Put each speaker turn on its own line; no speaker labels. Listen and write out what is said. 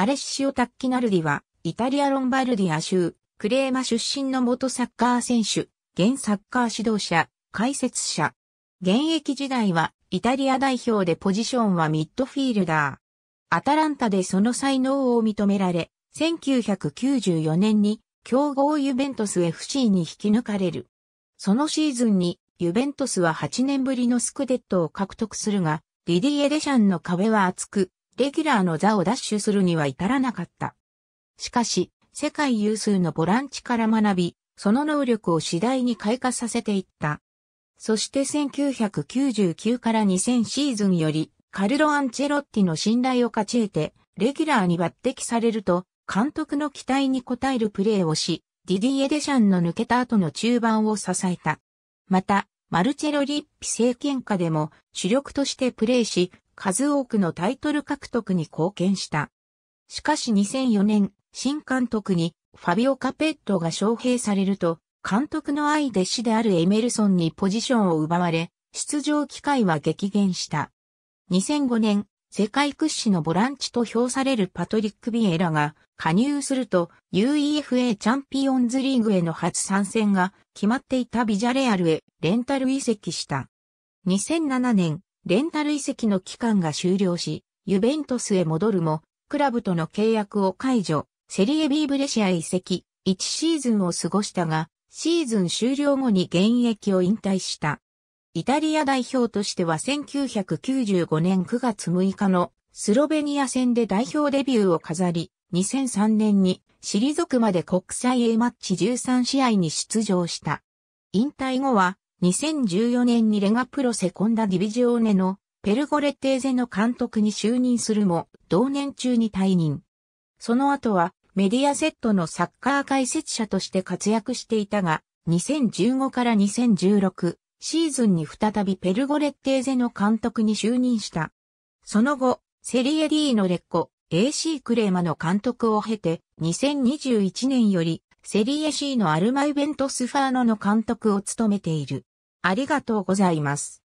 アレッシオ・タッキナルディは、イタリア・ロンバルディア州、クレーマ出身の元サッカー選手、現サッカー指導者、解説者。現役時代は、イタリア代表でポジションはミッドフィールダー。アタランタでその才能を認められ、1994年に強豪ユベントス FC に引き抜かれる。そのシーズンにユベントスは8年ぶりのスクデットを獲得するが、リディエ・デシャンの壁は厚く、レギュラーの座を奪取するには至らなかった。しかし、世界有数のボランチから学び、その能力を次第に開花させていった。そして1999から2000シーズンより、カルロ・アンチェロッティの信頼を勝ち得て、レギュラーに抜擢されると、監督の期待に応えるプレーをし、ディディエ・デシャンの抜けた後の中盤を支えた。また、マルチェロ・リッピ政権下でも主力としてプレーし、数多くのタイトル獲得に貢献した。しかし2004年、新監督にファビオ・カペットが招聘されると、監督の愛弟子であるエメルソンにポジションを奪われ、出場機会は激減した。2005年、世界屈指のボランチと評されるパトリック・ビエラが加入すると UEFA チャンピオンズリーグへの初参戦が決まっていたビジャレアルへレンタル移籍した。2007年、レンタル移籍の期間が終了し、ユベントスへ戻るも、クラブとの契約を解除、セリエ B ブレシア移籍、1シーズンを過ごしたが、シーズン終了後に現役を引退した。イタリア代表としては1995年9月6日のスロベニア戦で代表デビューを飾り、2003年に退くまで国際 A マッチ13試合に出場した。引退後は2014年にレガプロセコンダディビジオーネのペルゴレッテーゼの監督に就任するも、同年中に退任。その後はメディアセットのサッカー解説者として活躍していたが、2015から2016シーズンに再びペルゴレッテーゼの監督に就任した。その後、セリエ D のレッコ、AC クレーマの監督を経て、2021年よりセリエ C のアルマイベントスファーノの監督を務めている。ありがとうございます。